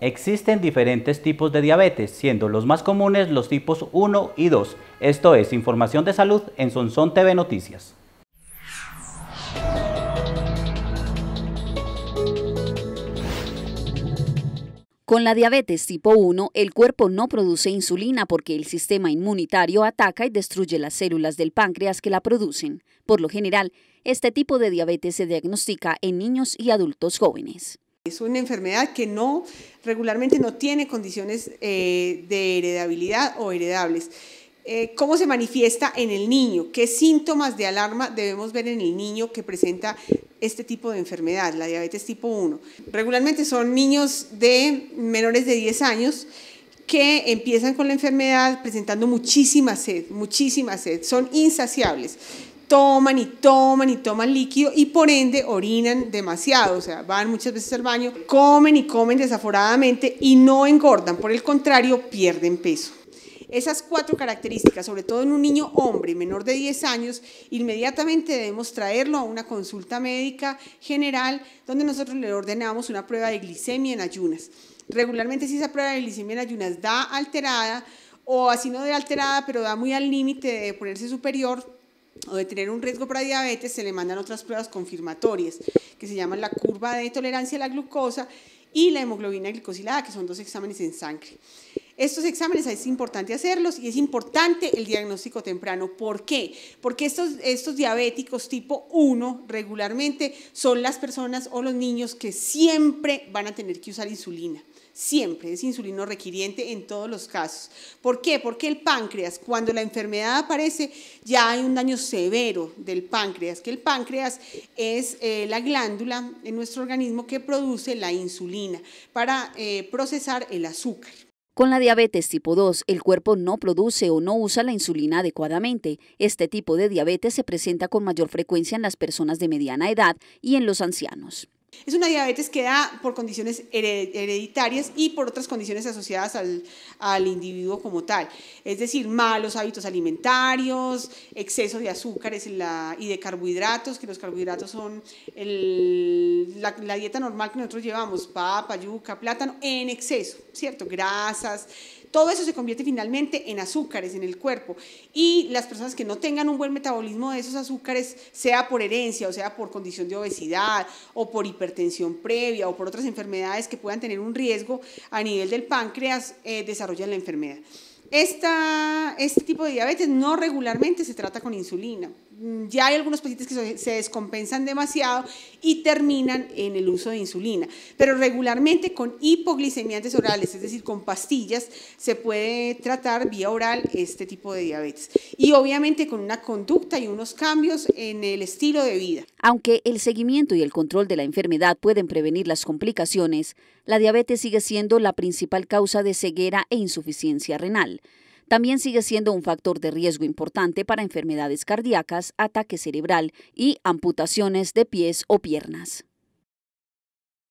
Existen diferentes tipos de diabetes, siendo los más comunes los tipos 1 y 2. Esto es información de salud en Sonson TV Noticias. Con la diabetes tipo 1, el cuerpo no produce insulina porque el sistema inmunitario ataca y destruye las células del páncreas que la producen. Por lo general, este tipo de diabetes se diagnostica en niños y adultos jóvenes. Es una enfermedad que no regularmente no tiene condiciones eh, de heredabilidad o heredables. Eh, ¿Cómo se manifiesta en el niño? ¿Qué síntomas de alarma debemos ver en el niño que presenta este tipo de enfermedad, la diabetes tipo 1? Regularmente son niños de menores de 10 años que empiezan con la enfermedad presentando muchísima sed, muchísima sed, son insaciables toman y toman y toman líquido y por ende orinan demasiado, o sea, van muchas veces al baño, comen y comen desaforadamente y no engordan, por el contrario, pierden peso. Esas cuatro características, sobre todo en un niño hombre menor de 10 años, inmediatamente debemos traerlo a una consulta médica general donde nosotros le ordenamos una prueba de glicemia en ayunas. Regularmente si esa prueba de glicemia en ayunas da alterada o así no de alterada, pero da muy al límite de ponerse superior, o de tener un riesgo para diabetes, se le mandan otras pruebas confirmatorias, que se llaman la curva de tolerancia a la glucosa y la hemoglobina glicosilada, que son dos exámenes en sangre. Estos exámenes es importante hacerlos y es importante el diagnóstico temprano. ¿Por qué? Porque estos, diabéticos tipo 1 regularmente son las personas o los niños que siempre van a tener que usar insulina siempre es insulino requiriente en todos los casos. ¿Por qué? Porque el páncreas, cuando la enfermedad aparece, ya hay un daño severo del páncreas, que el páncreas es eh, la glándula en nuestro organismo que produce la insulina para eh, procesar el azúcar. Con la diabetes tipo 2, el cuerpo no produce o no usa la insulina adecuadamente. Este tipo de diabetes se presenta con mayor frecuencia en las personas de mediana edad y en los ancianos. Es una diabetes que da por condiciones hereditarias y por otras condiciones asociadas al, individuo como tal. Es decir, malos hábitos alimentarios, exceso de azúcares y de carbohidratos, que los carbohidratos son la, la dieta normal que nosotros llevamos, papa, yuca, plátano, en exceso, ¿cierto? Grasas, todo eso se convierte finalmente en azúcares en el cuerpo y las personas que no tengan un buen metabolismo de esos azúcares, sea por herencia o sea por condición de obesidad o por hipertensión previa o por otras enfermedades que puedan tener un riesgo a nivel del páncreas, eh, desarrollan la enfermedad. este tipo de diabetes no regularmente se trata con insulina. Mm, ya hay algunos pacientes que se descompensan demasiado y terminan en el uso de insulina. Pero regularmente con hipoglicemiantes orales, es decir, con pastillas, se puede tratar vía oral este tipo de diabetes. Y obviamente con una conducta y unos cambios en el estilo de vida. Aunque el seguimiento y el control de la enfermedad pueden prevenir las complicaciones, la diabetes sigue siendo la principal causa de ceguera e insuficiencia renal también sigue siendo un factor de riesgo importante para enfermedades cardíacas, ataque cerebral y amputaciones de pies o piernas.